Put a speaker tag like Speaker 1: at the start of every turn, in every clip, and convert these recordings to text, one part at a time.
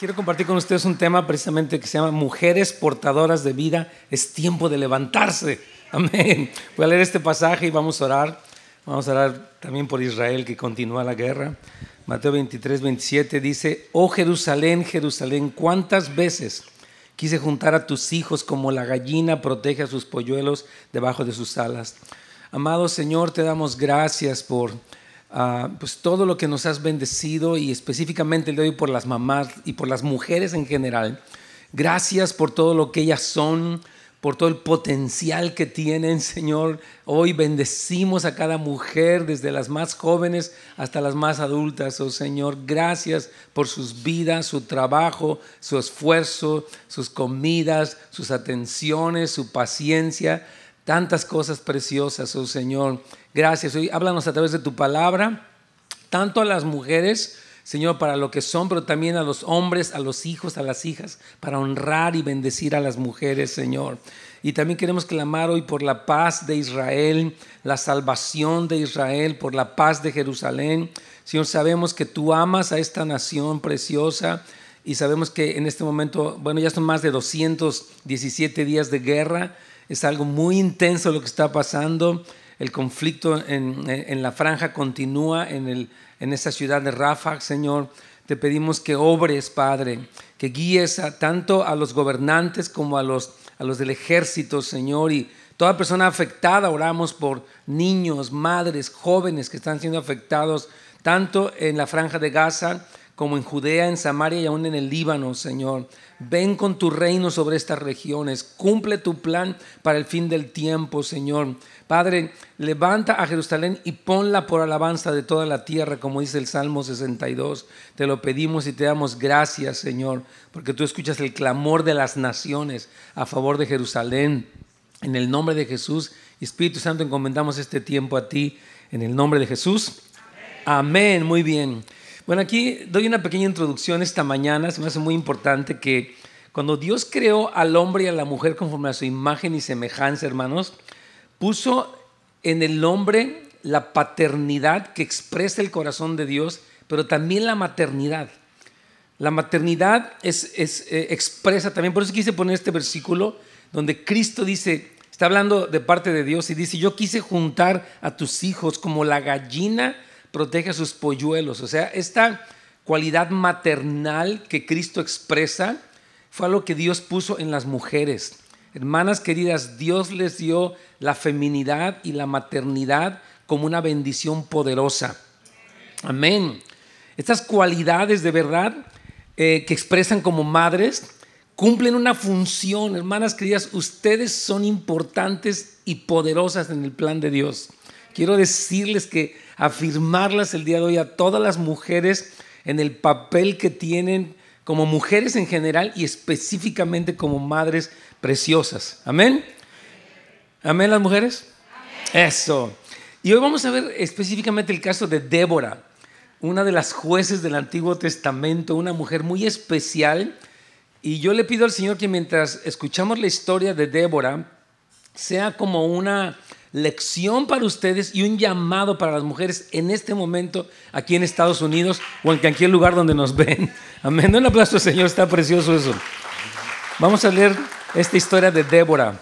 Speaker 1: Quiero compartir con ustedes un tema precisamente que se llama Mujeres portadoras de vida, es tiempo de levantarse. Amén. Voy a leer este pasaje y vamos a orar. Vamos a orar también por Israel que continúa la guerra. Mateo 23, 27 dice, oh Jerusalén, Jerusalén, ¿cuántas veces quise juntar a tus hijos como la gallina protege a sus polluelos debajo de sus alas? Amado Señor, te damos gracias por Ah, pues todo lo que nos has bendecido y específicamente le doy por las mamás y por las mujeres en general. Gracias por todo lo que ellas son, por todo el potencial que tienen, Señor. Hoy bendecimos a cada mujer, desde las más jóvenes hasta las más adultas, oh Señor. Gracias por sus vidas, su trabajo, su esfuerzo, sus comidas, sus atenciones, su paciencia tantas cosas preciosas, oh Señor. Gracias. Hoy háblanos a través de tu palabra, tanto a las mujeres, Señor, para lo que son, pero también a los hombres, a los hijos, a las hijas, para honrar y bendecir a las mujeres, Señor. Y también queremos clamar hoy por la paz de Israel, la salvación de Israel, por la paz de Jerusalén. Señor, sabemos que tú amas a esta nación preciosa y sabemos que en este momento, bueno, ya son más de 217 días de guerra es algo muy intenso lo que está pasando. El conflicto en, la franja continúa en, el, en esa ciudad de Rafa, Señor. Te pedimos que obres, Padre, que guíes a, tanto a los gobernantes como a los, a los del ejército, Señor, y toda persona afectada. Oramos por niños, madres, jóvenes que están siendo afectados tanto en la franja de Gaza como en Judea, en Samaria y aún en el Líbano, Señor. Ven con tu reino sobre estas regiones. Cumple tu plan para el fin del tiempo, Señor. Padre, levanta a Jerusalén y ponla por alabanza de toda la tierra, como dice el Salmo 62. Te lo pedimos y te damos gracias, Señor, porque tú escuchas el clamor de las naciones a favor de Jerusalén. En el nombre de Jesús, Espíritu Santo, encomendamos este tiempo a ti. En el nombre de Jesús. Amén. Amén. Muy bien. Bueno, aquí doy una pequeña introducción esta mañana, se me hace muy importante que cuando Dios creó al hombre y a la mujer conforme a su imagen y semejanza, hermanos, puso en el hombre la paternidad que expresa el corazón de Dios, pero también la maternidad. La maternidad es, eh, expresa también, por eso quise poner este versículo donde Cristo dice, está hablando de parte de Dios y dice, yo quise juntar a tus hijos como la gallina protege a sus polluelos. O sea, esta cualidad maternal que Cristo expresa fue algo que Dios puso en las mujeres. Hermanas queridas, Dios les dio la feminidad y la maternidad como una bendición poderosa. Amén. Estas cualidades de verdad eh, que expresan como madres cumplen una función. Hermanas queridas, ustedes son importantes y poderosas en el plan de Dios quiero decirles que afirmarlas el día de hoy a todas las mujeres en el papel que tienen como mujeres en general y específicamente como madres preciosas. Amén. Amén las mujeres. Eso. Y hoy vamos a ver específicamente el caso de Débora, una de las jueces del Antiguo Testamento, una mujer muy especial. Y yo le pido al Señor que mientras escuchamos la historia de Débora, sea como una lección para ustedes y un llamado para las mujeres en este momento aquí en Estados Unidos o en cualquier lugar donde nos ven. Amén. Un aplauso, Señor, está precioso eso. Vamos a leer esta historia de Débora.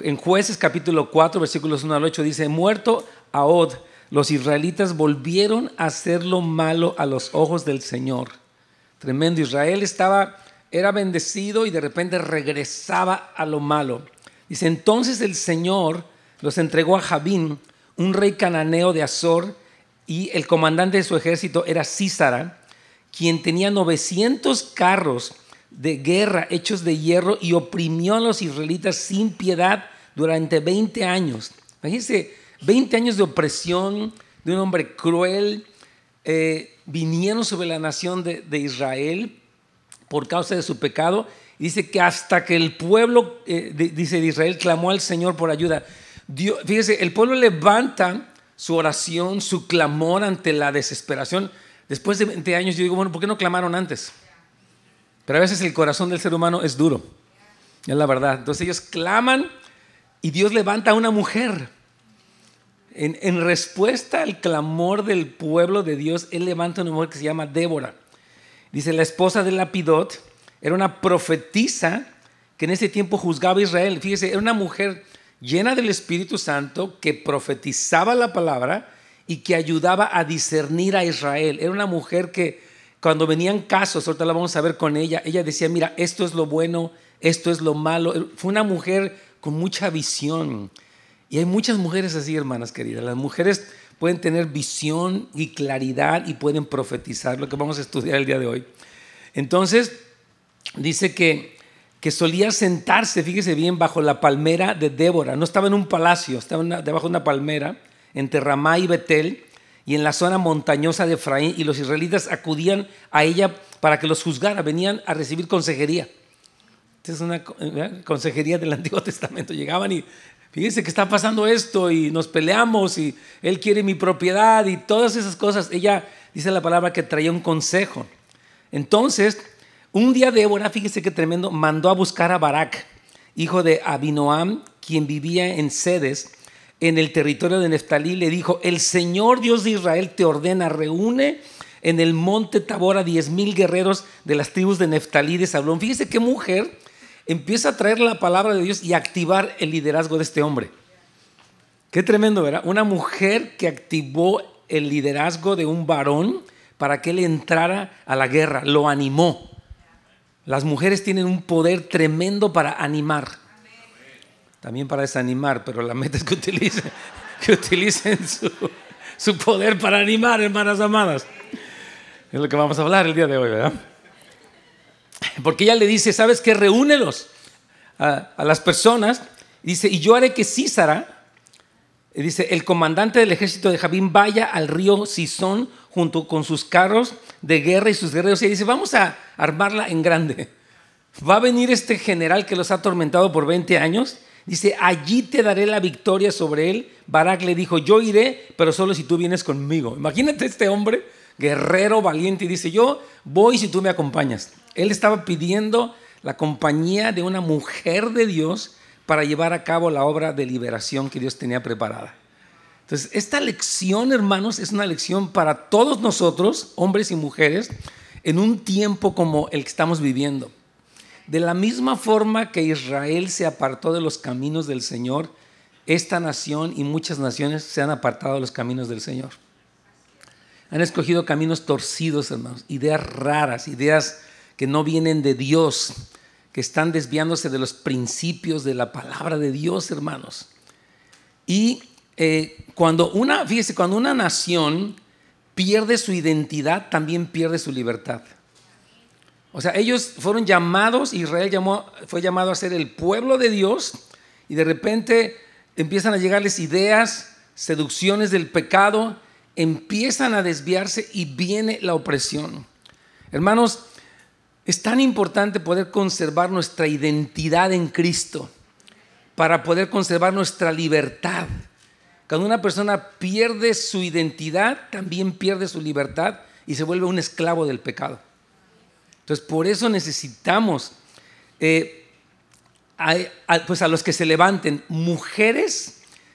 Speaker 1: En jueces capítulo 4, versículos 1 al 8 dice, muerto Aod, los israelitas volvieron a hacer lo malo a los ojos del Señor. Tremendo, Israel estaba, era bendecido y de repente regresaba a lo malo. Dice, entonces el Señor los entregó a Jabín, un rey cananeo de Azor, y el comandante de su ejército era Císara, quien tenía 900 carros de guerra hechos de hierro y oprimió a los israelitas sin piedad durante 20 años. Imagínense, 20 años de opresión de un hombre cruel eh, vinieron sobre la nación de, Israel por causa de su pecado. dice que hasta que el pueblo, eh, dice de Israel, clamó al Señor por ayuda. Dios, fíjese, el pueblo levanta su oración, su clamor ante la desesperación. Después de 20 años yo digo, bueno, ¿por qué no clamaron antes? Pero a veces el corazón del ser humano es duro, es la verdad. Entonces ellos claman y Dios levanta a una mujer. En, en respuesta al clamor del pueblo de Dios, Él levanta a una mujer que se llama Débora. Dice, la esposa de Lapidot era una profetisa que en ese tiempo juzgaba a Israel. Fíjese, era una mujer llena del Espíritu Santo, que profetizaba la palabra y que ayudaba a discernir a Israel. Era una mujer que cuando venían casos, ahorita la vamos a ver con ella, ella decía, mira, esto es lo bueno, esto es lo malo. Fue una mujer con mucha visión. Y hay muchas mujeres así, hermanas queridas. Las mujeres pueden tener visión y claridad y pueden profetizar, lo que vamos a estudiar el día de hoy. Entonces, dice que que solía sentarse, fíjese bien, bajo la palmera de Débora. No estaba en un palacio, estaba debajo de una palmera, entre Ramá y Betel, y en la zona montañosa de Efraín, y los israelitas acudían a ella para que los juzgara, venían a recibir consejería. es una consejería del Antiguo Testamento. Llegaban y, fíjense que está pasando esto, y nos peleamos, y él quiere mi propiedad, y todas esas cosas. Ella dice la palabra que traía un consejo. Entonces, un día Débora, fíjese qué tremendo, mandó a buscar a Barak, hijo de Abinoam, quien vivía en Sedes, en el territorio de Neftalí. Le dijo, el Señor Dios de Israel te ordena, reúne en el monte Tabor a diez mil guerreros de las tribus de Neftalí de Sablón. Fíjese qué mujer empieza a traer la palabra de Dios y a activar el liderazgo de este hombre. Qué tremendo, ¿verdad? Una mujer que activó el liderazgo de un varón para que él entrara a la guerra, lo animó. Las mujeres tienen un poder tremendo para animar. También para desanimar, pero la meta es que utilicen, que utilicen su, poder para animar, hermanas amadas. Es lo que vamos a hablar el día de hoy, ¿verdad? Porque ella le dice, ¿sabes qué? Reúnelos a, a las personas. Dice, y yo haré que Císara, Dice, el comandante del ejército de Javín vaya al río Sison junto con sus carros de guerra y sus guerreros. Y dice, vamos a armarla en grande. Va a venir este general que los ha atormentado por 20 años. Dice, allí te daré la victoria sobre él. Barak le dijo, yo iré, pero solo si tú vienes conmigo. Imagínate este hombre, guerrero, valiente, y dice, yo voy si tú me acompañas. Él estaba pidiendo la compañía de una mujer de Dios para llevar a cabo la obra de liberación que Dios tenía preparada. Entonces, esta lección, hermanos, es una lección para todos nosotros, hombres y mujeres, en un tiempo como el que estamos viviendo. De la misma forma que Israel se apartó de los caminos del Señor, esta nación y muchas naciones se han apartado de los caminos del Señor. Han escogido caminos torcidos, hermanos, ideas raras, ideas que no vienen de Dios que están desviándose de los principios de la palabra de Dios, hermanos. Y eh, cuando una, fíjese, cuando una nación pierde su identidad, también pierde su libertad. O sea, ellos fueron llamados, Israel fue llamado a ser el pueblo de Dios, y de repente empiezan a llegarles ideas, seducciones del pecado, empiezan a desviarse y viene la opresión. Hermanos, es tan importante poder conservar nuestra identidad en Cristo para poder conservar nuestra libertad. Cuando una persona pierde su identidad, también pierde su libertad y se vuelve un esclavo del pecado. Entonces, por eso necesitamos, eh, pues a los que se levanten, mujeres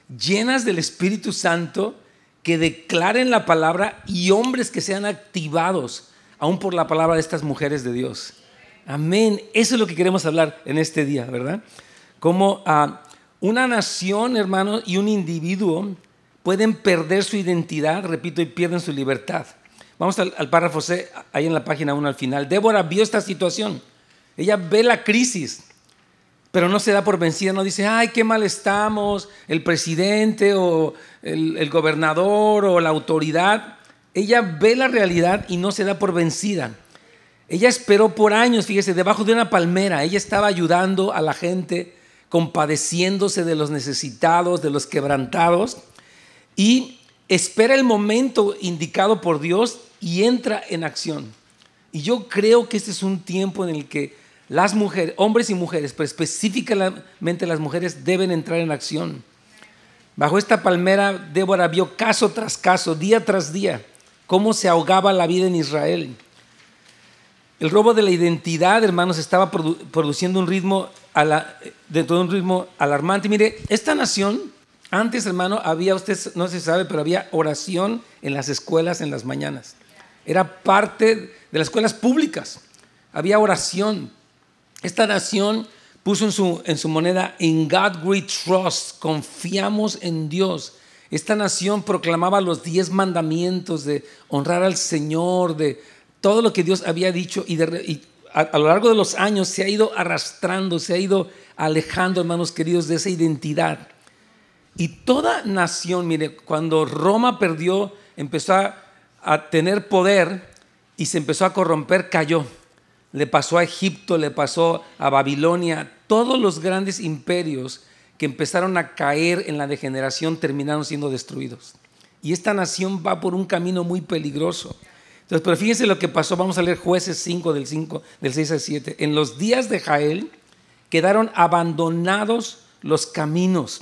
Speaker 1: llenas del Espíritu Santo que declaren la palabra y hombres que sean activados aún por la palabra de estas mujeres de Dios. Amén. Eso es lo que queremos hablar en este día, ¿verdad? Como ah, una nación, hermano, y un individuo pueden perder su identidad, repito, y pierden su libertad. Vamos al, párrafo C, ahí en la página 1 al final. Débora vio esta situación. Ella ve la crisis, pero no se da por vencida, no dice, ay, qué mal estamos, el presidente o el gobernador o la autoridad. Ella ve la realidad y no se da por vencida. Ella esperó por años, fíjese, debajo de una palmera. Ella estaba ayudando a la gente, compadeciéndose de los necesitados, de los quebrantados. Y espera el momento indicado por Dios y entra en acción. Y yo creo que este es un tiempo en el que las mujeres, hombres y mujeres, pero específicamente las mujeres, deben entrar en acción. Bajo esta palmera, Débora vio caso tras caso, día tras día, cómo se ahogaba la vida en Israel. El robo de la identidad, hermanos, estaba produciendo un ritmo un ritmo alarmante. Mire, esta nación, antes, hermano, había, usted no se sabe, pero había oración en las escuelas en las mañanas. Era parte de las escuelas públicas. Había oración. Esta nación puso en su, en su moneda, in God we trust, confiamos en Dios. Esta nación proclamaba los diez mandamientos de honrar al Señor, de todo lo que Dios había dicho y, a, lo largo de los años se ha ido arrastrando, se ha ido alejando, hermanos queridos, de esa identidad. Y toda nación, mire, cuando Roma perdió, empezó a tener poder y se empezó a corromper, cayó. Le pasó a Egipto, le pasó a Babilonia, todos los grandes imperios que empezaron a caer en la degeneración terminaron siendo destruidos. Y esta nación va por un camino muy peligroso. Entonces, pero fíjense lo que pasó, vamos a leer jueces 5 del, 5, del 6 al 7. En los días de Jael quedaron abandonados los caminos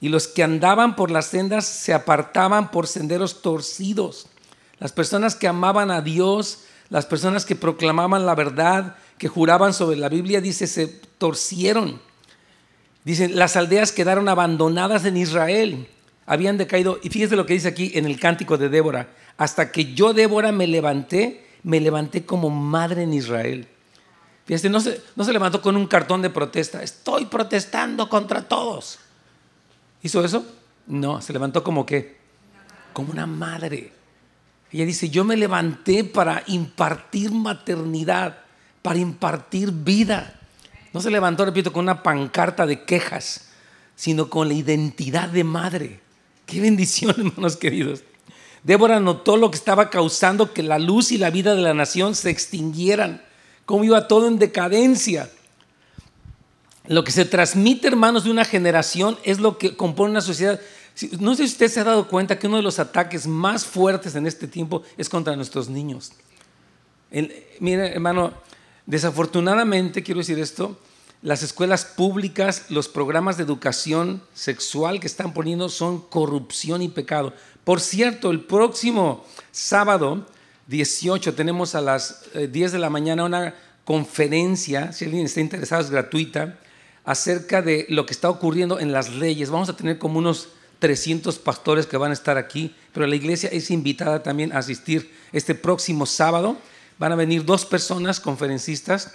Speaker 1: y los que andaban por las sendas se apartaban por senderos torcidos. Las personas que amaban a Dios, las personas que proclamaban la verdad, que juraban sobre la Biblia, dice, se torcieron Dicen, las aldeas quedaron abandonadas en Israel, habían decaído, y fíjese lo que dice aquí en el cántico de Débora, hasta que yo, Débora, me levanté, me levanté como madre en Israel. Fíjese, no se, no se levantó con un cartón de protesta, estoy protestando contra todos. ¿Hizo eso? No, se levantó como qué? Como una madre. Ella dice, yo me levanté para impartir maternidad, para impartir vida. No se levantó, repito, con una pancarta de quejas, sino con la identidad de madre. Qué bendición, hermanos queridos. Débora notó lo que estaba causando que la luz y la vida de la nación se extinguieran, cómo iba todo en decadencia. Lo que se transmite, hermanos, de una generación es lo que compone una sociedad. No sé si usted se ha dado cuenta que uno de los ataques más fuertes en este tiempo es contra nuestros niños. mira, hermano, Desafortunadamente, quiero decir esto, las escuelas públicas, los programas de educación sexual que están poniendo son corrupción y pecado. Por cierto, el próximo sábado 18 tenemos a las 10 eh, de la mañana una conferencia, si alguien está interesado es gratuita, acerca de lo que está ocurriendo en las leyes. Vamos a tener como unos 300 pastores que van a estar aquí, pero la iglesia es invitada también a asistir este próximo sábado van a venir dos personas conferencistas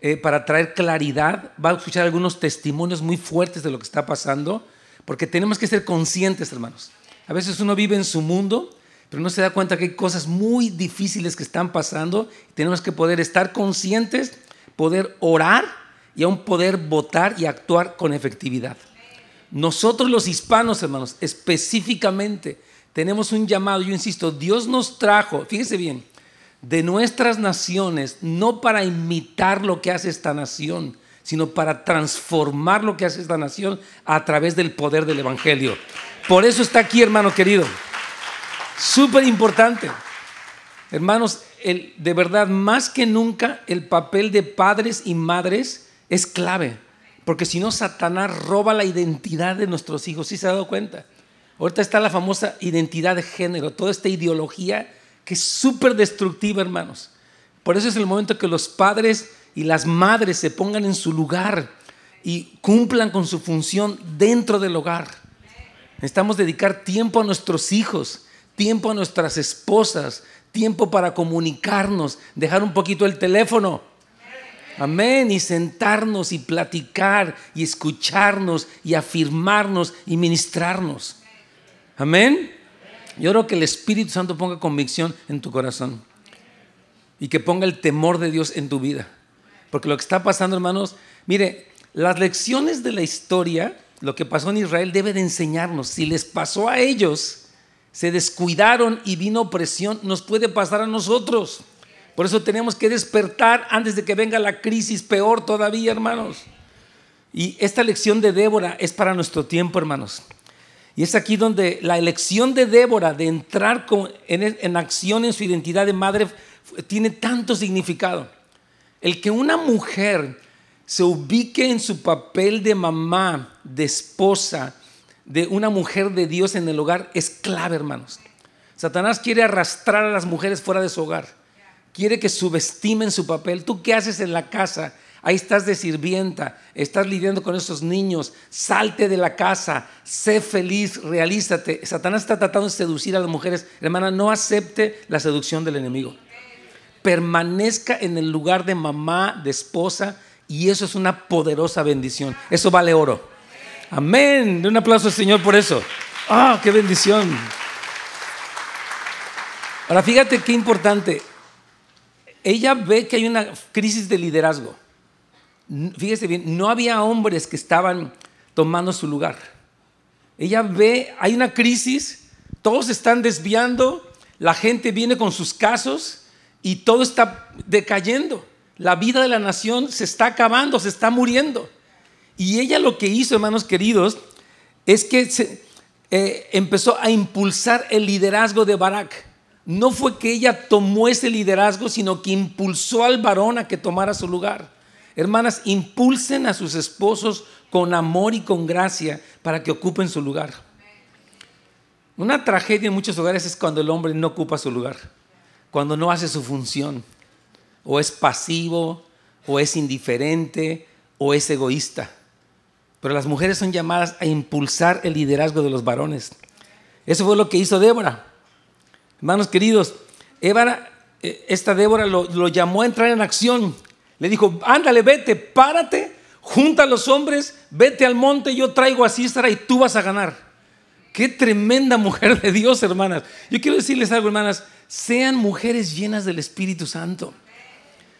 Speaker 1: eh, para traer claridad, va a escuchar algunos testimonios muy fuertes de lo que está pasando, porque tenemos que ser conscientes, hermanos. A veces uno vive en su mundo, pero no se da cuenta que hay cosas muy difíciles que están pasando. Tenemos que poder estar conscientes, poder orar y aún poder votar y actuar con efectividad. Nosotros los hispanos, hermanos, específicamente, tenemos un llamado, yo insisto, Dios nos trajo, fíjese bien, de nuestras naciones, no para imitar lo que hace esta nación, sino para transformar lo que hace esta nación a través del poder del Evangelio. Por eso está aquí, hermano querido. Súper importante. Hermanos, el, de verdad, más que nunca, el papel de padres y madres es clave. Porque si no, Satanás roba la identidad de nuestros hijos. ¿Sí se ha dado cuenta? Ahorita está la famosa identidad de género, toda esta ideología que es súper destructiva, hermanos. Por eso es el momento que los padres y las madres se pongan en su lugar y cumplan con su función dentro del hogar. Necesitamos dedicar tiempo a nuestros hijos, tiempo a nuestras esposas, tiempo para comunicarnos, dejar un poquito el teléfono. Amén. Y sentarnos y platicar y escucharnos y afirmarnos y ministrarnos. Amén. Yo creo que el Espíritu Santo ponga convicción en tu corazón y que ponga el temor de Dios en tu vida. Porque lo que está pasando, hermanos, mire, las lecciones de la historia, lo que pasó en Israel debe de enseñarnos. Si les pasó a ellos, se descuidaron y vino opresión, nos puede pasar a nosotros. Por eso tenemos que despertar antes de que venga la crisis peor todavía, hermanos. Y esta lección de Débora es para nuestro tiempo, hermanos. Y es aquí donde la elección de Débora de entrar en, e, en, acción en su identidad de madre tiene tanto significado. El que una mujer se ubique en su papel de mamá, de esposa, de una mujer de Dios en el hogar es clave, hermanos. Satanás quiere arrastrar a las mujeres fuera de su hogar. Quiere que subestimen su papel. ¿Tú qué haces en la casa? ahí estás de sirvienta, estás lidiando con esos niños, salte de la casa, sé feliz, realízate. Satanás está tratando de seducir a las mujeres. Hermana, no acepte la seducción del enemigo. Permanezca en el lugar de mamá, de esposa, y eso es una poderosa bendición. Eso vale oro. Amén. De un aplauso al Señor por eso. ¡Ah, qué bendición! Ahora fíjate qué importante. Ella ve que hay una crisis de liderazgo fíjese bien, no había hombres que estaban tomando su lugar. Ella ve, hay una crisis, todos están desviando, la gente viene con sus casos y todo está decayendo. La vida de la nación se está acabando, se está muriendo. Y ella lo que hizo, hermanos queridos, es que eh, empezó a impulsar el liderazgo de Barak. No fue que ella tomó ese liderazgo, sino que impulsó al varón a que tomara su lugar. Hermanas, impulsen a sus esposos con amor y con gracia para que ocupen su lugar. Una tragedia en muchos hogares es cuando el hombre no ocupa su lugar, cuando no hace su función, o es pasivo, o es indiferente, o es egoísta. Pero las mujeres son llamadas a impulsar el liderazgo de los varones. Eso fue lo que hizo Débora. Hermanos queridos, Eva, eh, esta Débora lo, lo llamó a entrar en acción le dijo, ándale, vete, párate, junta a los hombres, vete al monte, yo traigo a Císara y tú vas a ganar. Qué tremenda mujer de Dios, hermanas. Yo quiero decirles algo, hermanas, sean mujeres llenas del Espíritu Santo.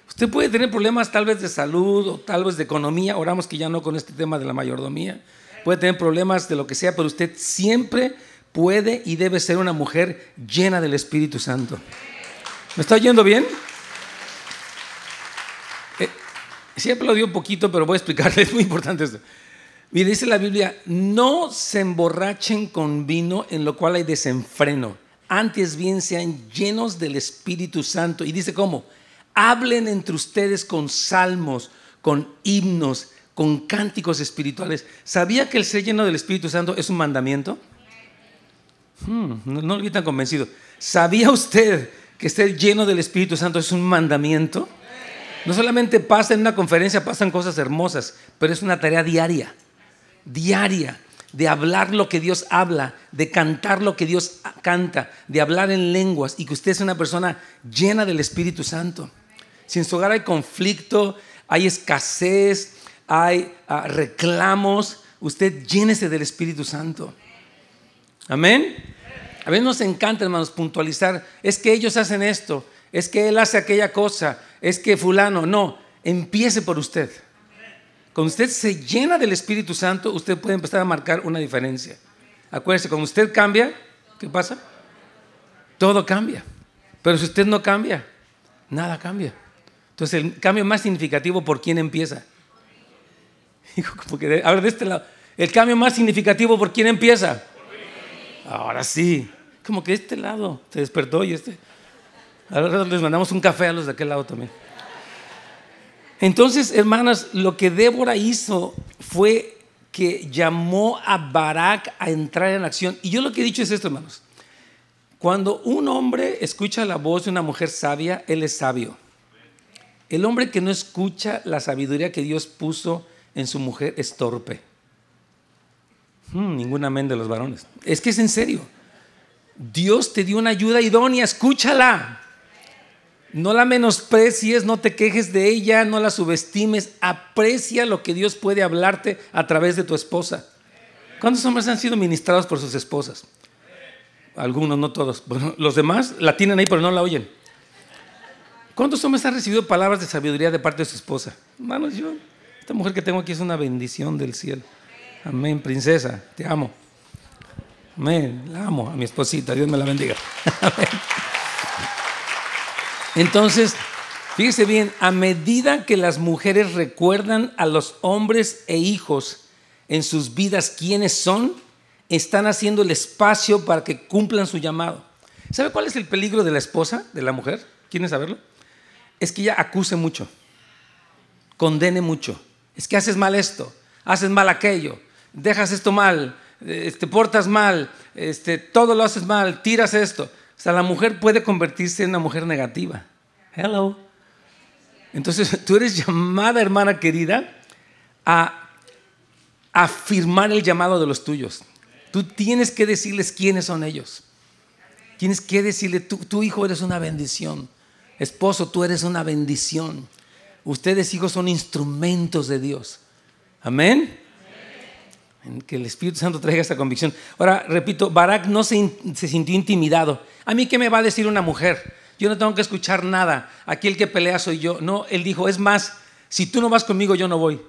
Speaker 1: Usted puede tener problemas tal vez de salud o tal vez de economía, oramos que ya no con este tema de la mayordomía, puede tener problemas de lo que sea, pero usted siempre puede y debe ser una mujer llena del Espíritu Santo. ¿Me está yendo bien? Siempre lo un poquito, pero voy a explicarle, es muy importante esto. Mire, dice la Biblia, no se emborrachen con vino en lo cual hay desenfreno, antes bien sean llenos del Espíritu Santo. Y dice cómo, hablen entre ustedes con salmos, con himnos, con cánticos espirituales. ¿Sabía que el ser lleno del Espíritu Santo es un mandamiento? Hmm, no, lo vi tan convencido. ¿Sabía usted que ser lleno del Espíritu Santo es un mandamiento? No solamente pasa en una conferencia, pasan cosas hermosas, pero es una tarea diaria, diaria, de hablar lo que Dios habla, de cantar lo que Dios canta, de hablar en lenguas y que usted sea una persona llena del Espíritu Santo. Si en su hogar hay conflicto, hay escasez, hay ah, reclamos, usted llénese del Espíritu Santo. Amén. A veces nos encanta, hermanos, puntualizar. Es que ellos hacen esto, es que él hace aquella cosa, es que fulano, no, empiece por usted. Cuando usted se llena del Espíritu Santo, usted puede empezar a marcar una diferencia. Acuérdese, cuando usted cambia, ¿qué pasa? Todo cambia. Pero si usted no cambia, nada cambia. Entonces, el cambio más significativo, ¿por quién empieza? a ver, de este lado. El cambio más significativo, ¿por quién empieza? Ahora sí. Como que de este lado se despertó y este ver, les mandamos un café a los de aquel lado también. Entonces, hermanas, lo que Débora hizo fue que llamó a Barak a entrar en acción. Y yo lo que he dicho es esto, hermanos. Cuando un hombre escucha la voz de una mujer sabia, él es sabio. El hombre que no escucha la sabiduría que Dios puso en su mujer es torpe. Hmm, ningún amén de los varones. Es que es en serio. Dios te dio una ayuda idónea, escúchala. No la menosprecies, no te quejes de ella, no la subestimes. Aprecia lo que Dios puede hablarte a través de tu esposa. ¿Cuántos hombres han sido ministrados por sus esposas? Algunos, no todos. Bueno, los demás la tienen ahí, pero no la oyen. ¿Cuántos hombres han recibido palabras de sabiduría de parte de su esposa? Hermanos, yo, esta mujer que tengo aquí es una bendición del cielo. Amén, princesa, te amo. Amén, la amo a mi esposita, Dios me la bendiga. Entonces, fíjese bien, a medida que las mujeres recuerdan a los hombres e hijos en sus vidas quiénes son, están haciendo el espacio para que cumplan su llamado. ¿Sabe cuál es el peligro de la esposa, de la mujer? ¿Quieren saberlo? Es que ella acuse mucho, condene mucho. Es que haces mal esto, haces mal aquello, dejas esto mal, eh, te portas mal, este, todo lo haces mal, tiras esto. O sea, la mujer puede convertirse en una mujer negativa. Hello. Entonces, tú eres llamada, hermana querida, a afirmar el llamado de los tuyos. Tú tienes que decirles quiénes son ellos. Tienes que decirle, tú, tu hijo eres una bendición. Esposo, tú eres una bendición. Ustedes, hijos, son instrumentos de Dios. Amén que el Espíritu Santo traiga esta convicción. Ahora, repito, Barak no se, sintió intimidado. ¿A mí qué me va a decir una mujer? Yo no tengo que escuchar nada. Aquí el que pelea soy yo. No, él dijo, es más, si tú no vas conmigo, yo no voy.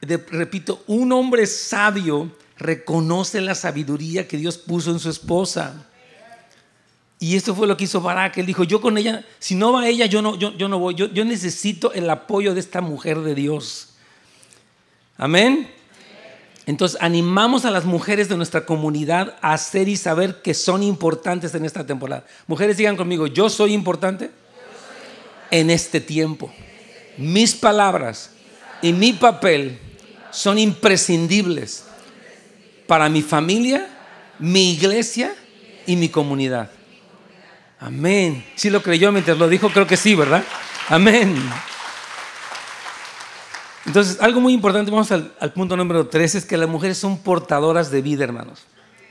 Speaker 1: repito, un hombre sabio reconoce la sabiduría que Dios puso en su esposa. Y esto fue lo que hizo Barak. Él dijo, yo con ella, si no va ella, yo no, yo, yo no voy. Yo, yo necesito el apoyo de esta mujer de Dios. Amén. Entonces, animamos a las mujeres de nuestra comunidad a hacer y saber que son importantes en esta temporada. Mujeres, digan conmigo, yo soy importante, en este tiempo. Mis palabras y mi papel son imprescindibles para mi familia, mi iglesia y mi comunidad. Amén. Si lo creyó mientras lo dijo, creo que sí, ¿verdad? Amén. Entonces, algo muy importante, vamos al, punto número tres, es que las mujeres son portadoras de vida, hermanos.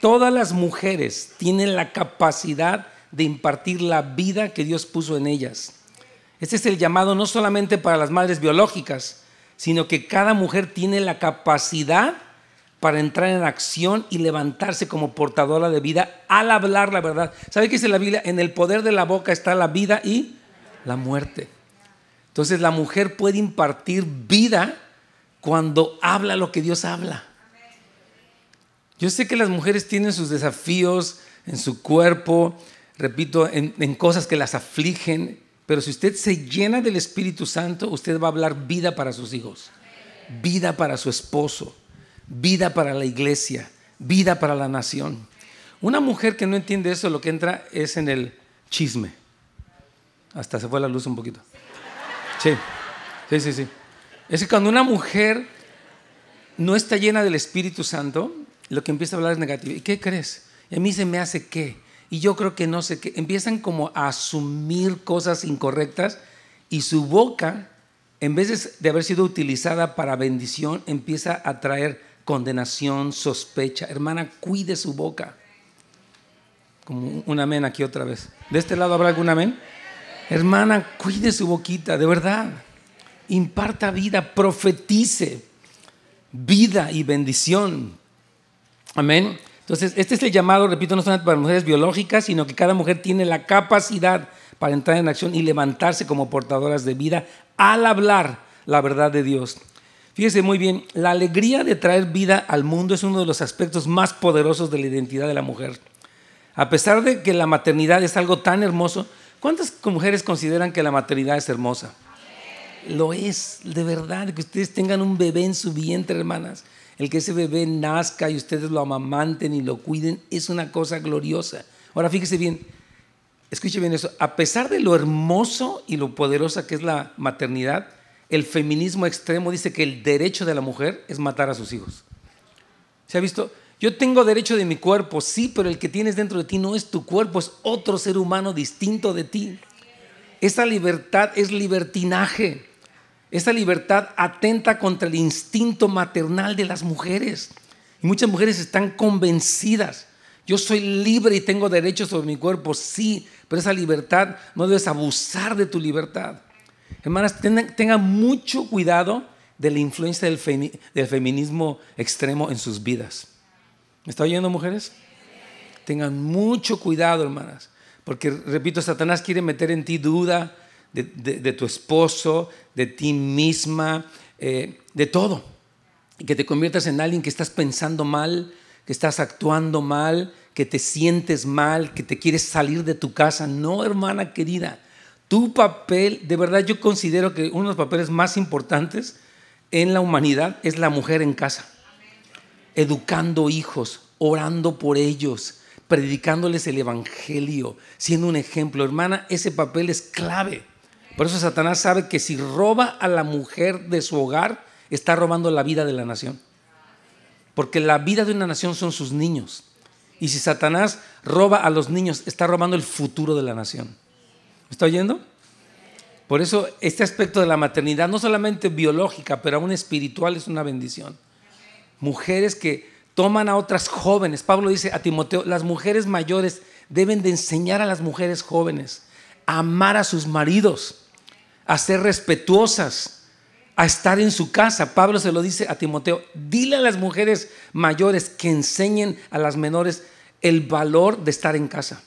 Speaker 1: Todas las mujeres tienen la capacidad de impartir la vida que Dios puso en ellas. Este es el llamado no solamente para las madres biológicas, sino que cada mujer tiene la capacidad para entrar en acción y levantarse como portadora de vida al hablar la verdad. ¿Sabe qué dice la Biblia? En el poder de la boca está la vida y la muerte. Entonces la mujer puede impartir vida cuando habla lo que Dios habla. Yo sé que las mujeres tienen sus desafíos en su cuerpo, repito, en, en, cosas que las afligen, pero si usted se llena del Espíritu Santo, usted va a hablar vida para sus hijos, vida para su esposo, vida para la iglesia, vida para la nación. Una mujer que no entiende eso, lo que entra es en el chisme. Hasta se fue la luz un poquito. Sí, sí, sí, sí. Es que cuando una mujer no está llena del Espíritu Santo, lo que empieza a hablar es negativo. ¿Y qué crees? Y a mí se me hace qué. Y yo creo que no sé qué. Empiezan como a asumir cosas incorrectas y su boca, en vez de haber sido utilizada para bendición, empieza a traer condenación, sospecha. Hermana, cuide su boca. Como un amén aquí otra vez. ¿De este lado habrá algún amén? Hermana, cuide su boquita, de verdad. Imparta vida, profetice vida y bendición. Amén. Entonces, este es el llamado, repito, no solamente para mujeres biológicas, sino que cada mujer tiene la capacidad para entrar en acción y levantarse como portadoras de vida al hablar la verdad de Dios. Fíjese muy bien, la alegría de traer vida al mundo es uno de los aspectos más poderosos de la identidad de la mujer. A pesar de que la maternidad es algo tan hermoso, ¿Cuántas mujeres consideran que la maternidad es hermosa? Lo es, de verdad, que ustedes tengan un bebé en su vientre, hermanas. El que ese bebé nazca y ustedes lo amamanten y lo cuiden es una cosa gloriosa. Ahora fíjese bien, escuche bien eso. A pesar de lo hermoso y lo poderosa que es la maternidad, el feminismo extremo dice que el derecho de la mujer es matar a sus hijos. ¿Se ha visto? Yo tengo derecho de mi cuerpo, sí, pero el que tienes dentro de ti no es tu cuerpo, es otro ser humano distinto de ti. Esa libertad es libertinaje. Esa libertad atenta contra el instinto maternal de las mujeres. Y muchas mujeres están convencidas. Yo soy libre y tengo derecho sobre mi cuerpo, sí, pero esa libertad no debes abusar de tu libertad. Hermanas, tengan, mucho cuidado de la influencia del feminismo extremo en sus vidas. ¿Me está oyendo, mujeres? Tengan mucho cuidado, hermanas, porque, repito, Satanás quiere meter en ti duda de, tu esposo, de ti misma, eh, de todo. Y que te conviertas en alguien que estás pensando mal, que estás actuando mal, que te sientes mal, que te quieres salir de tu casa. No, hermana querida, tu papel, de verdad yo considero que uno de los papeles más importantes en la humanidad es la mujer en casa educando hijos, orando por ellos, predicándoles el Evangelio, siendo un ejemplo. Hermana, ese papel es clave. Por eso Satanás sabe que si roba a la mujer de su hogar, está robando la vida de la nación. Porque la vida de una nación son sus niños. Y si Satanás roba a los niños, está robando el futuro de la nación. ¿Me está oyendo? Por eso este aspecto de la maternidad, no solamente biológica, pero aún espiritual, es una bendición mujeres que toman a otras jóvenes. Pablo dice a Timoteo, las mujeres mayores deben de enseñar a las mujeres jóvenes a amar a sus maridos, a ser respetuosas, a estar en su casa. Pablo se lo dice a Timoteo, dile a las mujeres mayores que enseñen a las menores el valor de estar en casa.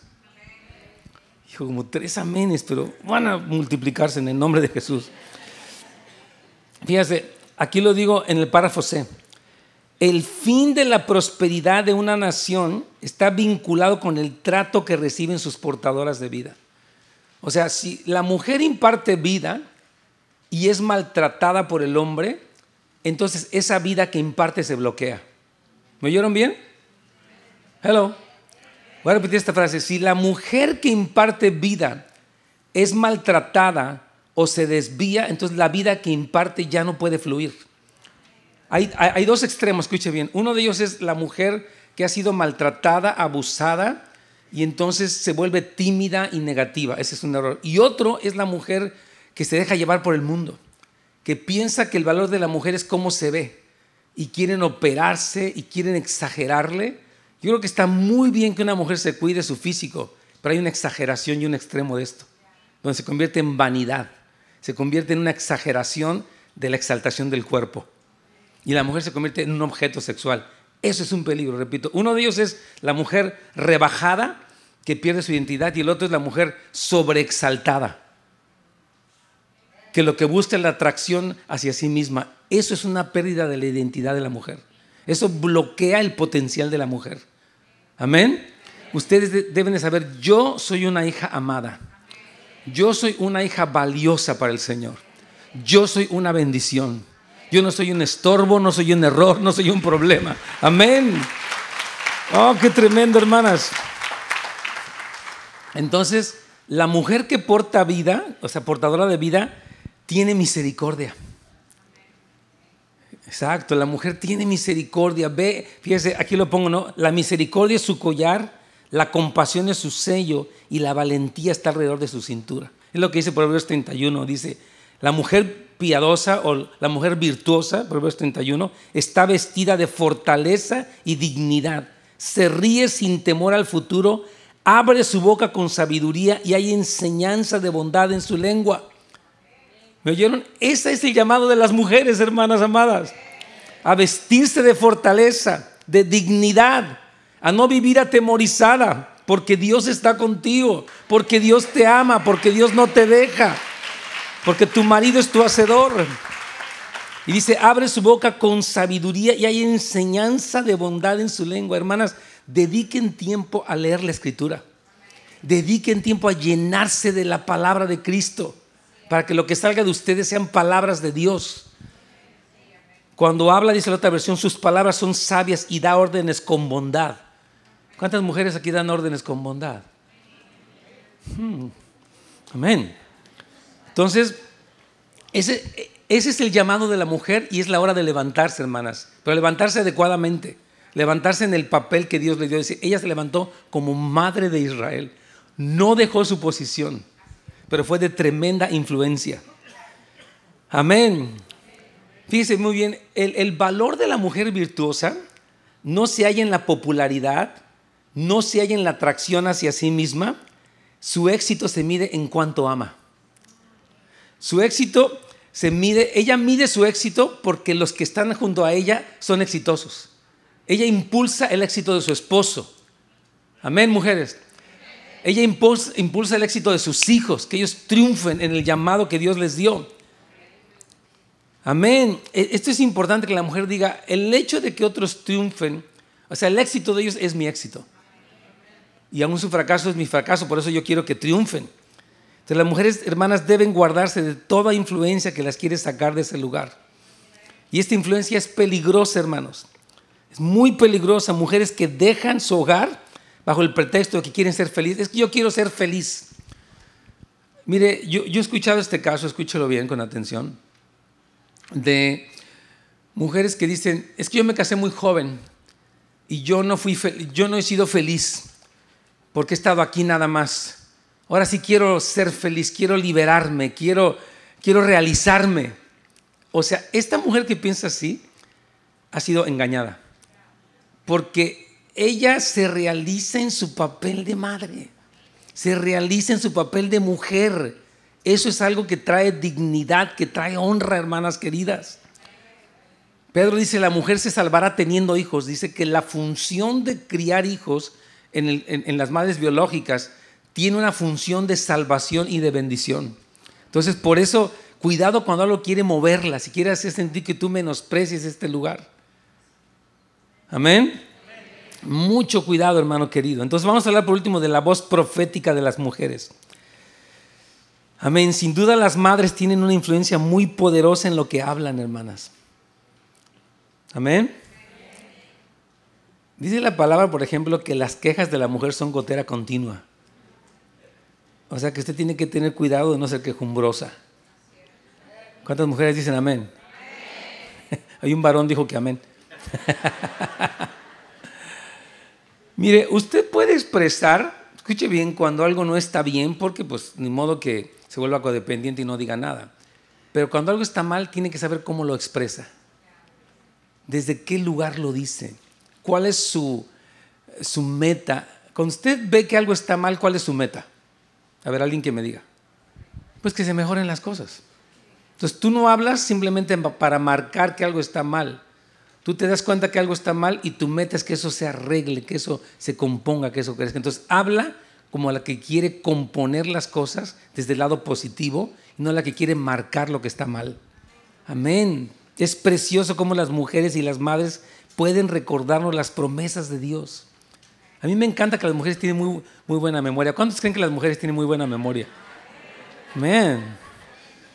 Speaker 1: Dijo como tres amenes, pero van a multiplicarse en el nombre de Jesús. Fíjense, aquí lo digo en el párrafo C. El fin de la prosperidad de una nación está vinculado con el trato que reciben sus portadoras de vida. O sea, si la mujer imparte vida y es maltratada por el hombre, entonces esa vida que imparte se bloquea. ¿Me oyeron bien? Hello. Voy a repetir esta frase. Si la mujer que imparte vida es maltratada o se desvía, entonces la vida que imparte ya no puede fluir. Hay, dos extremos, escuche bien. Uno de ellos es la mujer que ha sido maltratada, abusada, y entonces se vuelve tímida y negativa. Ese es un error. Y otro es la mujer que se deja llevar por el mundo, que piensa que el valor de la mujer es cómo se ve y quieren operarse y quieren exagerarle. Yo creo que está muy bien que una mujer se cuide su físico, pero hay una exageración y un extremo de esto, donde se convierte en vanidad, se convierte en una exageración de la exaltación del cuerpo y la mujer se convierte en un objeto sexual. Eso es un peligro, repito. Uno de ellos es la mujer rebajada, que pierde su identidad, y el otro es la mujer sobreexaltada, que lo que busca es la atracción hacia sí misma. Eso es una pérdida de la identidad de la mujer. Eso bloquea el potencial de la mujer. Amén. Ustedes deben de saber, yo soy una hija amada. Yo soy una hija valiosa para el Señor. Yo soy una bendición. Yo no soy un estorbo, no soy un error, no soy un problema. Amén. Oh, qué tremendo, hermanas. Entonces, la mujer que porta vida, o sea, portadora de vida, tiene misericordia. Exacto, la mujer tiene misericordia. Ve, fíjese, aquí lo pongo, ¿no? La misericordia es su collar, la compasión es su sello y la valentía está alrededor de su cintura. Es lo que dice Proverbios 31, dice, la mujer piadosa o la mujer virtuosa, Proverbios 31, está vestida de fortaleza y dignidad. Se ríe sin temor al futuro, abre su boca con sabiduría y hay enseñanza de bondad en su lengua. ¿Me oyeron? Ese es el llamado de las mujeres, hermanas amadas, a vestirse de fortaleza, de dignidad, a no vivir atemorizada, porque Dios está contigo, porque Dios te ama, porque Dios no te deja porque tu marido es tu hacedor. Y dice, abre su boca con sabiduría y hay enseñanza de bondad en su lengua. Hermanas, dediquen tiempo a leer la escritura. Dediquen tiempo a llenarse de la palabra de Cristo, para que lo que salga de ustedes sean palabras de Dios. Cuando habla, dice la otra versión, sus palabras son sabias y da órdenes con bondad. ¿Cuántas mujeres aquí dan órdenes con bondad? Hmm. Amén. Entonces, ese, ese es el llamado de la mujer y es la hora de levantarse, hermanas, pero levantarse adecuadamente, levantarse en el papel que Dios le dio. Ella se levantó como madre de Israel, no dejó su posición, pero fue de tremenda influencia. Amén. Fíjense muy bien, el, valor de la mujer virtuosa no se halla en la popularidad, no se halla en la atracción hacia sí misma, su éxito se mide en cuanto ama. Su éxito se mide, ella mide su éxito porque los que están junto a ella son exitosos. Ella impulsa el éxito de su esposo. Amén, mujeres. Ella impulsa, el éxito de sus hijos, que ellos triunfen en el llamado que Dios les dio. Amén. E, esto es importante que la mujer diga, el hecho de que otros triunfen, o sea, el éxito de ellos es mi éxito. Y aún su fracaso es mi fracaso, por eso yo quiero que triunfen las mujeres hermanas deben guardarse de toda influencia que las quiere sacar de ese lugar. Y esta influencia es peligrosa, hermanos. Es muy peligrosa. Mujeres que dejan su hogar bajo el pretexto de que quieren ser felices. Es que yo quiero ser feliz. Mire, yo, he escuchado este caso, escúchelo bien con atención, de mujeres que dicen, es que yo me casé muy joven y yo no, fui yo no he sido feliz porque he estado aquí nada más. Ahora sí quiero ser feliz, quiero liberarme, quiero, quiero realizarme. O sea, esta mujer que piensa así ha sido engañada. Porque ella se realiza en su papel de madre, se realiza en su papel de mujer. Eso es algo que trae dignidad, que trae honra, hermanas queridas. Pedro dice, la mujer se salvará teniendo hijos. Dice que la función de criar hijos en, en las madres biológicas tiene una función de salvación y de bendición. Entonces, por eso, cuidado cuando algo quiere moverla, si quiere hacer sentir que tú menosprecies este lugar. Amén. Amén. Mucho cuidado, hermano querido. Entonces vamos a hablar por último de la voz profética de las mujeres. Amén. Sin duda las madres tienen una influencia muy poderosa en lo que hablan, hermanas. Amén. Dice la palabra, por ejemplo, que las quejas de la mujer son gotera continua. O sea que usted tiene que tener cuidado de no ser quejumbrosa. ¿Cuántas mujeres dicen amén? Hay un varón dijo que amén. Mire, usted puede expresar, escuche bien, cuando algo no está bien, porque pues ni modo que se vuelva codependiente y no diga nada. Pero cuando algo está mal, tiene que saber cómo lo expresa. ¿Desde qué lugar lo dice? ¿Cuál es su, su meta? Cuando usted ve que algo está mal, ¿cuál es su meta? A ver, alguien que me diga. Pues que se mejoren las cosas. Entonces tú no hablas simplemente para marcar que algo está mal. Tú te das cuenta que algo está mal y tú metes que eso se arregle, que eso se componga, que eso crezca. Entonces habla como a la que quiere componer las cosas desde el lado positivo y no la que quiere marcar lo que está mal. Amén. Es precioso cómo las mujeres y las madres pueden recordarnos las promesas de Dios. A mí me encanta que las mujeres tienen muy, muy buena memoria. ¿Cuántos creen que las mujeres tienen muy buena memoria? Men,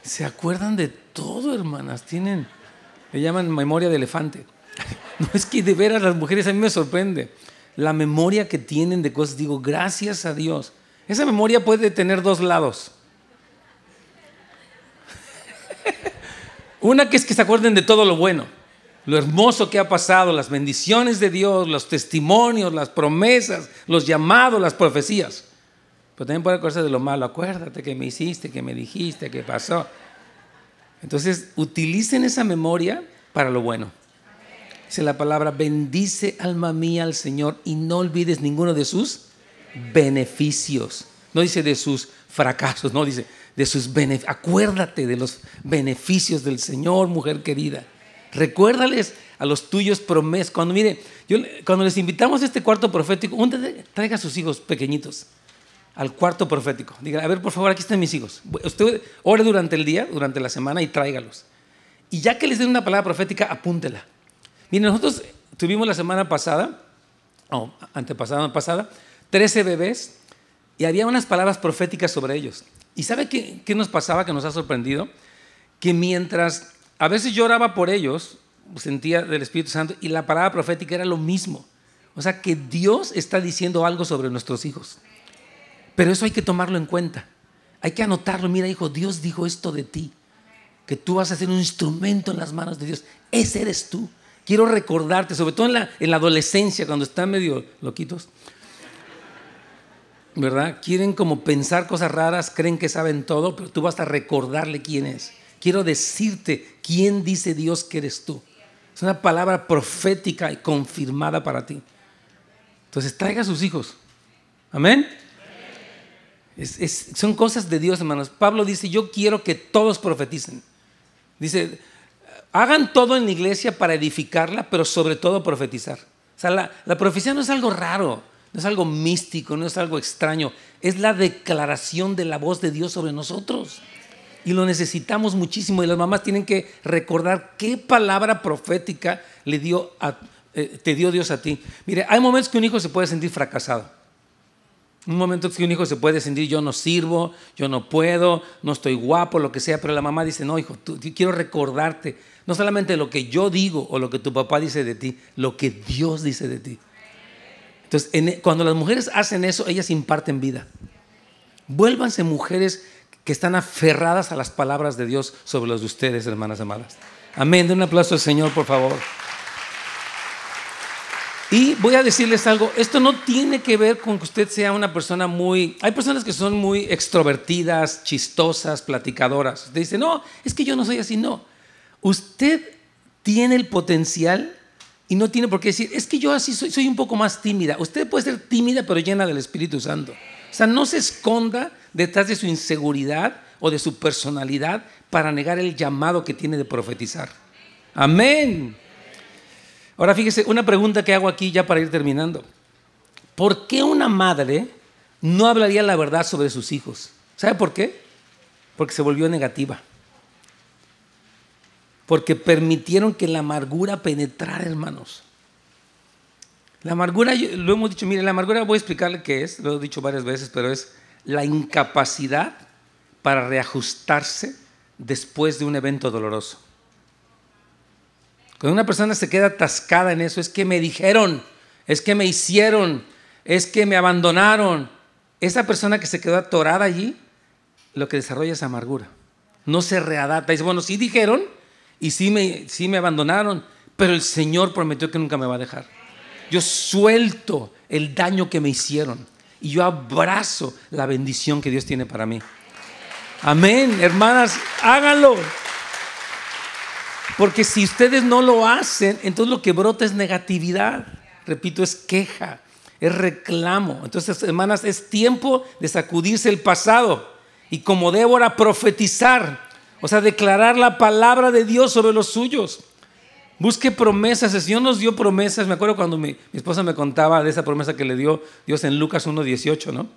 Speaker 1: se acuerdan de todo, hermanas. Tienen, le llaman memoria de elefante. No es que de veras las mujeres a mí me sorprende. La memoria que tienen de cosas, digo, gracias a Dios. Esa memoria puede tener dos lados. Una que es que se acuerden de todo lo bueno lo hermoso que ha pasado, las bendiciones de Dios, los testimonios, las promesas, los llamados, las profecías. Pero también puede cosas de lo malo. Acuérdate que me hiciste, que me dijiste, que pasó. Entonces, utilicen esa memoria para lo bueno. Dice la palabra, bendice alma mía al Señor y no olvides ninguno de sus beneficios. No dice de sus fracasos, no dice de sus beneficios. Acuérdate de los beneficios del Señor, mujer querida. Recuérdales a los tuyos promes. Cuando mire, yo, cuando les invitamos a este cuarto profético, traiga a sus hijos pequeñitos al cuarto profético. Diga, a ver, por favor, aquí están mis hijos. Usted ore durante el día, durante la semana y tráigalos. Y ya que les den una palabra profética, apúntela. Mire, nosotros tuvimos la semana pasada, o antepasada, pasada, 13 bebés y había unas palabras proféticas sobre ellos. ¿Y sabe qué, qué nos pasaba que nos ha sorprendido? Que mientras a veces yo oraba por ellos, sentía del Espíritu Santo, y la palabra profética era lo mismo. O sea, que Dios está diciendo algo sobre nuestros hijos. Pero eso hay que tomarlo en cuenta. Hay que anotarlo. Mira, hijo, Dios dijo esto de ti. Que tú vas a ser un instrumento en las manos de Dios. Ese eres tú. Quiero recordarte, sobre todo en la, adolescencia, cuando están medio loquitos. ¿Verdad? Quieren como pensar cosas raras, creen que saben todo, pero tú vas a recordarle quién es quiero decirte quién dice Dios que eres tú. Es una palabra profética y confirmada para ti. Entonces traiga a sus hijos. Amén. son cosas de Dios, hermanos. Pablo dice, yo quiero que todos profeticen. Dice, hagan todo en la iglesia para edificarla, pero sobre todo profetizar. O sea, la, la profecía no es algo raro, no es algo místico, no es algo extraño. Es la declaración de la voz de Dios sobre nosotros y lo necesitamos muchísimo. Y las mamás tienen que recordar qué palabra profética le dio eh, te dio Dios a ti. Mire, hay momentos que un hijo se puede sentir fracasado. Un momento que un hijo se puede sentir, yo no sirvo, yo no puedo, no estoy guapo, lo que sea, pero la mamá dice, no, hijo, quiero recordarte, no solamente lo que yo digo o lo que tu papá dice de ti, lo que Dios dice de ti. Entonces, e, cuando las mujeres hacen eso, ellas imparten vida. Vuélvanse mujeres que están aferradas a las palabras de Dios sobre los de ustedes, hermanas amadas. Amén. de un aplauso al Señor, por favor. Y voy a decirles algo, esto no tiene que ver con que usted sea una persona muy... Hay personas que son muy extrovertidas, chistosas, platicadoras. Usted dice, no, es que yo no soy así, no. Usted tiene el potencial y no tiene por qué decir, es que yo así soy, soy un poco más tímida. Usted puede ser tímida pero llena del Espíritu Santo. O sea, no se esconda detrás de su inseguridad o de su personalidad para negar el llamado que tiene de profetizar. Amén. Ahora fíjese, una pregunta que hago aquí ya para ir terminando. ¿Por qué una madre no hablaría la verdad sobre sus hijos? ¿Sabe por qué? Porque se volvió negativa. Porque permitieron que la amargura penetrara, hermanos. La amargura, lo hemos dicho, mire, la amargura voy a explicarle qué es, lo he dicho varias veces, pero es la incapacidad para reajustarse después de un evento doloroso. Cuando una persona se queda atascada en eso, es que me dijeron, es que me hicieron, es que me abandonaron. Esa persona que se quedó atorada allí, lo que desarrolla es amargura. No se readapta. Dice, bueno, sí dijeron y sí me, sí me abandonaron, pero el Señor prometió que nunca me va a dejar. Yo suelto el daño que me hicieron y yo abrazo la bendición que Dios tiene para mí. Amén, hermanas, háganlo. Porque si ustedes no lo hacen, entonces lo que brota es negatividad. Repito, es queja, es reclamo. Entonces, hermanas, es tiempo de sacudirse el pasado y como Débora profetizar, o sea, declarar la palabra de Dios sobre los suyos. Busque promesas. El Señor nos dio promesas. Me acuerdo cuando mi, esposa me contaba de esa promesa que le dio Dios en Lucas 1.18, ¿no?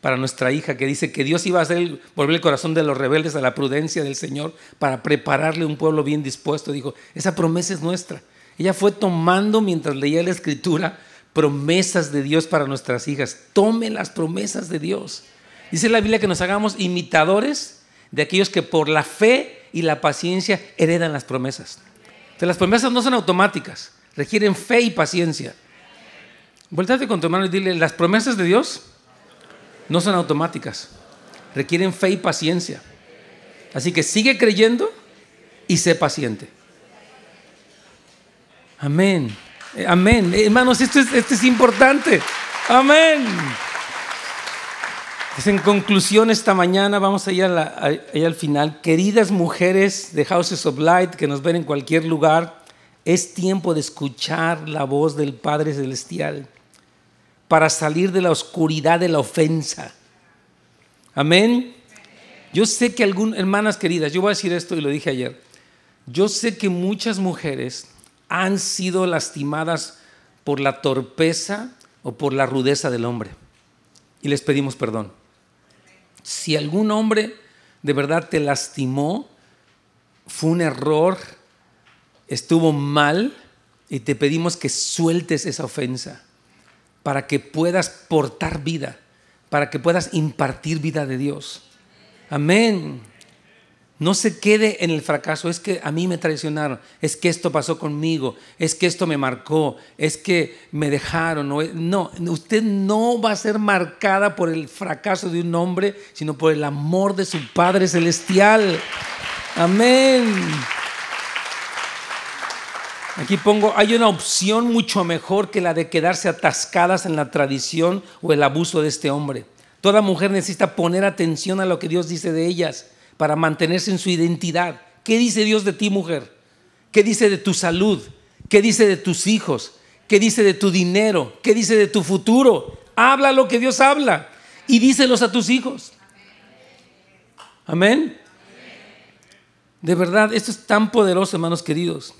Speaker 1: Para nuestra hija, que dice que Dios iba a hacer volver el corazón de los rebeldes a la prudencia del Señor para prepararle un pueblo bien dispuesto. Dijo, esa promesa es nuestra. Ella fue tomando mientras leía la escritura promesas de Dios para nuestras hijas. Tome las promesas de Dios. Dice la Biblia que nos hagamos imitadores de aquellos que por la fe y la paciencia heredan las promesas las promesas no son automáticas, requieren fe y paciencia. Vuéltate con tu hermano y dile, las promesas de Dios no son automáticas, requieren fe y paciencia. Así que sigue creyendo y sé paciente. Amén. Eh, amén. Hermanos, esto es importante. Amén. Pues, en conclusión, esta mañana vamos a ir al final. Queridas mujeres de Houses of Light que nos ven en cualquier lugar, es tiempo de escuchar la voz del Padre Celestial para salir de la oscuridad de la ofensa. Amén. Yo sé que algunas, hermanas queridas, yo voy a decir esto y lo dije ayer. Yo sé que muchas mujeres han sido lastimadas por la torpeza o por la rudeza del hombre. Y les pedimos perdón. Si algún hombre de verdad te lastimó, fue un error, estuvo mal, y te pedimos que sueltes esa ofensa para que puedas portar vida, para que puedas impartir vida de Dios. Amén no se quede en el fracaso, es que a mí me traicionaron, es que esto pasó conmigo, es que esto me marcó, es que me dejaron. No, usted no va a ser marcada por el fracaso de un hombre, sino por el amor de su Padre Celestial. Amén. Aquí pongo, hay una opción mucho mejor que la de quedarse atascadas en la tradición o el abuso de este hombre. Toda mujer necesita poner atención a lo que Dios dice de ellas para mantenerse en su identidad. ¿Qué dice Dios de ti, mujer? ¿Qué dice de tu salud? ¿Qué dice de tus hijos? ¿Qué dice de tu dinero? ¿Qué dice de tu futuro? Habla lo que Dios habla y díselos a tus hijos. Amén. De verdad, esto es tan poderoso, hermanos queridos.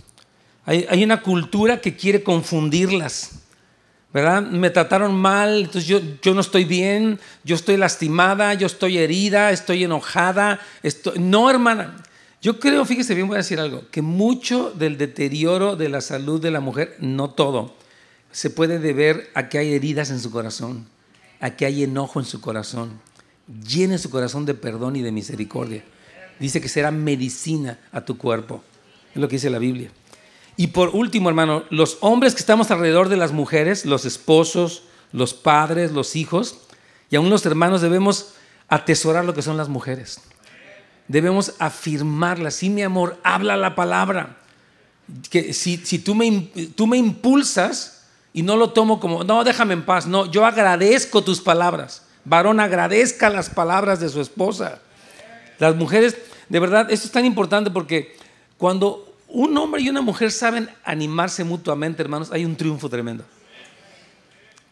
Speaker 1: Hay, una cultura que quiere confundirlas ¿verdad? Me trataron mal, entonces yo, yo no estoy bien, yo estoy lastimada, yo estoy herida, estoy enojada. Estoy... No, hermana, yo creo, fíjese bien, voy a decir algo, que mucho del deterioro de la salud de la mujer, no todo, se puede deber a que hay heridas en su corazón, a que hay enojo en su corazón. Llene su corazón de perdón y de misericordia. Dice que será medicina a tu cuerpo. Es lo que dice la Biblia. Y por último, hermano, los hombres que estamos alrededor de las mujeres, los esposos, los padres, los hijos y aún los hermanos, debemos atesorar lo que son las mujeres. Debemos afirmarlas. Sí, mi amor, habla la palabra. Que si, si tú, me, tú me impulsas y no lo tomo como, no, déjame en paz. No, yo agradezco tus palabras. Varón, agradezca las palabras de su esposa. Las mujeres, de verdad, esto es tan importante porque cuando un hombre y una mujer saben animarse mutuamente, hermanos, hay un triunfo tremendo.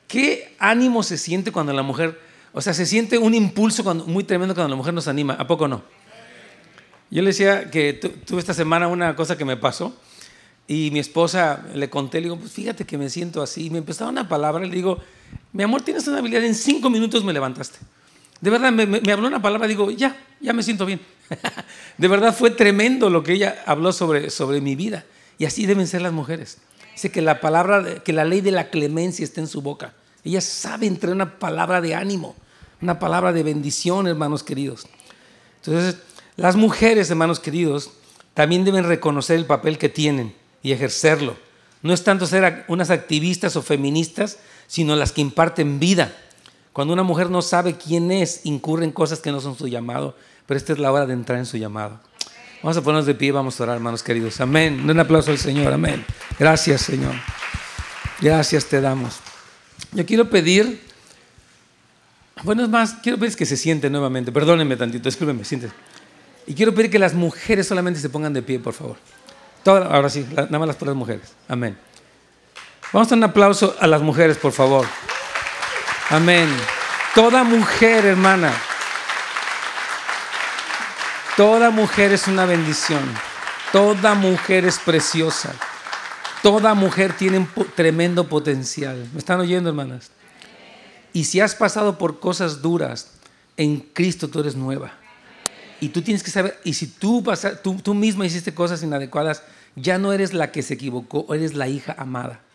Speaker 1: ¿Qué ánimo se siente cuando la mujer, o sea, se siente un impulso cuando, muy tremendo cuando la mujer nos anima? ¿A poco no? Yo le decía que tuve esta semana una cosa que me pasó y mi esposa le conté, le digo, pues fíjate que me siento así. Y me empezaba una palabra, le digo, mi amor, tienes una habilidad, en cinco minutos me levantaste. De verdad, me habló una palabra, digo, ya, ya me siento bien. de verdad fue tremendo lo que ella habló sobre, sobre mi vida. Y así deben ser las mujeres. Dice que la palabra, que la ley de la clemencia está en su boca. Ella sabe entre una palabra de ánimo, una palabra de bendición, hermanos queridos. Entonces, las mujeres, hermanos queridos, también deben reconocer el papel que tienen y ejercerlo. No es tanto ser unas activistas o feministas, sino las que imparten vida. Cuando una mujer no sabe quién es, incurren cosas que no son su llamado pero esta es la hora de entrar en su llamado. Vamos a ponernos de pie, vamos a orar, hermanos queridos. Amén. Un aplauso al Señor, amén. Gracias, Señor. Gracias te damos. Yo quiero pedir, bueno, es más, quiero pedir que se siente nuevamente. Perdónenme tantito, discúlpenme, sientes Y quiero pedir que las mujeres solamente se pongan de pie, por favor. ahora sí, nada más las por mujeres. Amén. Vamos a dar un aplauso a las mujeres, por favor. Amén. Toda mujer, hermana. Toda mujer es una bendición. Toda mujer es preciosa. Toda mujer tiene un tremendo potencial. ¿Me están oyendo, hermanas? Y si has pasado por cosas duras, en Cristo tú eres nueva. Y tú tienes que saber, y si tú, pasaste tú, tú misma hiciste cosas inadecuadas, ya no eres la que se equivocó, eres la hija amada.